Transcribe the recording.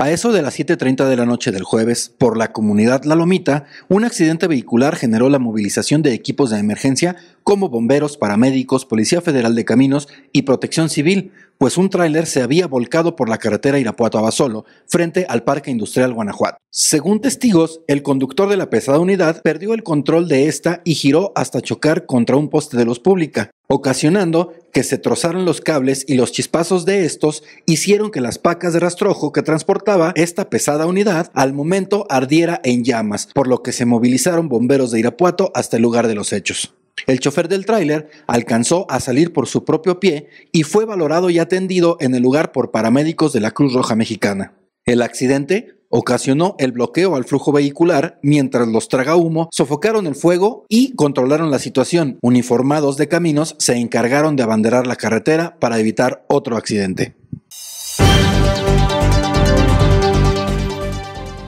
A eso de las 7.30 de la noche del jueves, por la comunidad La Lomita, un accidente vehicular generó la movilización de equipos de emergencia como bomberos, paramédicos, Policía Federal de Caminos y Protección Civil, pues un tráiler se había volcado por la carretera Irapuato Abasolo frente al Parque Industrial Guanajuato. Según testigos, el conductor de la pesada unidad perdió el control de esta y giró hasta chocar contra un poste de luz pública ocasionando que se trozaron los cables y los chispazos de estos hicieron que las pacas de rastrojo que transportaba esta pesada unidad al momento ardiera en llamas, por lo que se movilizaron bomberos de Irapuato hasta el lugar de los hechos. El chofer del tráiler alcanzó a salir por su propio pie y fue valorado y atendido en el lugar por paramédicos de la Cruz Roja Mexicana. El accidente ocasionó el bloqueo al flujo vehicular mientras los tragahumo sofocaron el fuego y controlaron la situación. Uniformados de caminos se encargaron de abanderar la carretera para evitar otro accidente.